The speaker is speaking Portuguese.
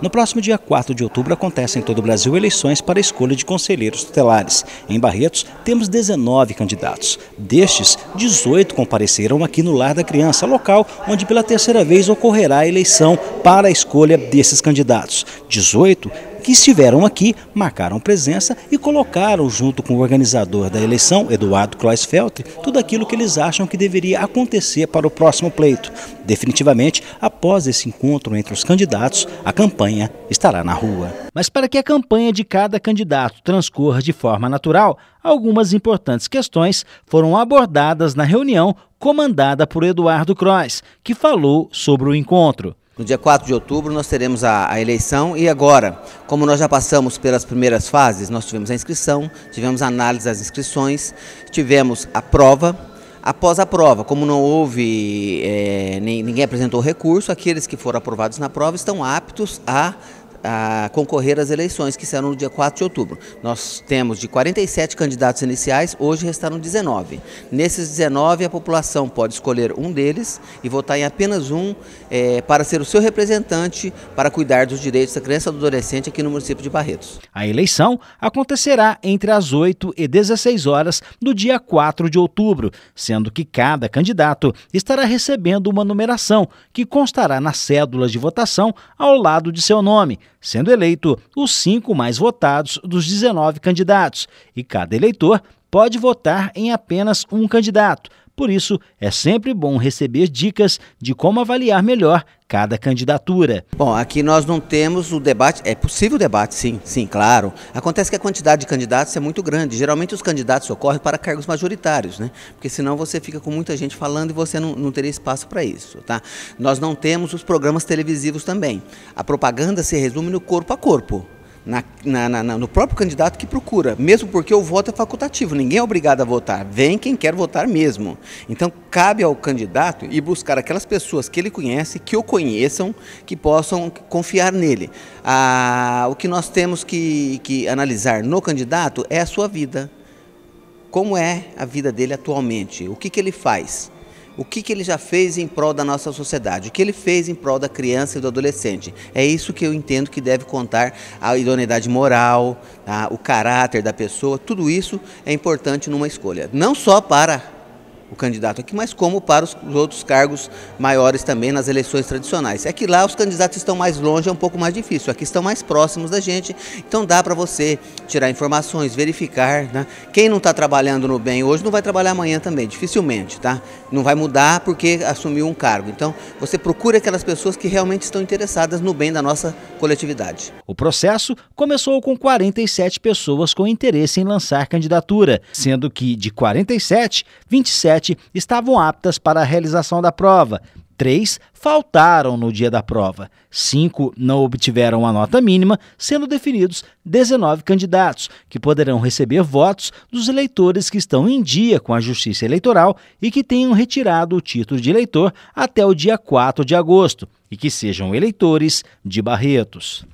No próximo dia 4 de outubro acontecem em todo o Brasil eleições para escolha de conselheiros tutelares. Em Barretos temos 19 candidatos. Destes, 18 compareceram aqui no Lar da Criança, local onde pela terceira vez ocorrerá a eleição para a escolha desses candidatos. 18 que estiveram aqui, marcaram presença e colocaram, junto com o organizador da eleição, Eduardo Kloisfeld, tudo aquilo que eles acham que deveria acontecer para o próximo pleito. Definitivamente, após esse encontro entre os candidatos, a campanha estará na rua. Mas para que a campanha de cada candidato transcorra de forma natural, algumas importantes questões foram abordadas na reunião comandada por Eduardo Kroes, que falou sobre o encontro. No dia 4 de outubro nós teremos a, a, eleição e agora, como nós já passamos pelas primeiras fases, nós tivemos a inscrição, tivemos a análise das inscrições, tivemos a prova. Após a prova, como não houve, é, ninguém apresentou recurso, aqueles que foram aprovados na prova estão aptos a a concorrer às eleições, que serão no dia 4 de outubro. Nós temos de 47 candidatos iniciais, hoje restaram 19. Nesses 19, a população pode escolher um deles e votar em apenas um é, para ser o seu representante para cuidar dos direitos da criança e do adolescente aqui no município de Barretos. A eleição acontecerá entre as 8 e 16 horas do dia 4 de outubro, sendo que cada candidato estará recebendo uma numeração que constará nas cédulas de votação ao lado de seu nome sendo eleito os cinco mais votados dos 19 candidatos, e cada eleitor pode votar em apenas um candidato, por isso, é sempre bom receber dicas de como avaliar melhor cada candidatura. Bom, aqui nós não temos o debate, é possível o debate, sim, sim, claro. Acontece que a quantidade de candidatos é muito grande. Geralmente os candidatos ocorrem para cargos majoritários, né? Porque senão você fica com muita gente falando e você não, não teria espaço para isso, tá? Nós não temos os programas televisivos também. A propaganda se resume no corpo a corpo na, na, na, no próprio candidato que procura, mesmo porque o voto é facultativo, ninguém é obrigado a votar, vem quem quer votar mesmo. Então cabe ao candidato ir buscar aquelas pessoas que ele conhece, que o conheçam, que possam confiar nele. Ah, o que nós temos que, que analisar no candidato é a sua vida. Como é a vida dele atualmente? O que, que ele faz? O que, que ele já fez em prol da nossa sociedade? O que ele fez em prol da criança e do adolescente? É isso que eu entendo que deve contar a idoneidade moral, a, o caráter da pessoa. Tudo isso é importante numa escolha. Não só para o candidato aqui, mas como para os outros cargos maiores também nas eleições tradicionais. É que lá os candidatos estão mais longe, é um pouco mais difícil, aqui estão mais próximos da gente, então dá para você tirar informações, verificar. Né? Quem não está trabalhando no bem hoje não vai trabalhar amanhã também, dificilmente, tá? Não vai mudar porque assumiu um cargo. Então você procura aquelas pessoas que realmente estão interessadas no bem da nossa coletividade. O processo começou com 47 pessoas com interesse em lançar candidatura, sendo que de 47, 27 estavam aptas para a realização da prova. Três faltaram no dia da prova. Cinco não obtiveram a nota mínima, sendo definidos 19 candidatos, que poderão receber votos dos eleitores que estão em dia com a Justiça Eleitoral e que tenham retirado o título de eleitor até o dia 4 de agosto e que sejam eleitores de Barretos.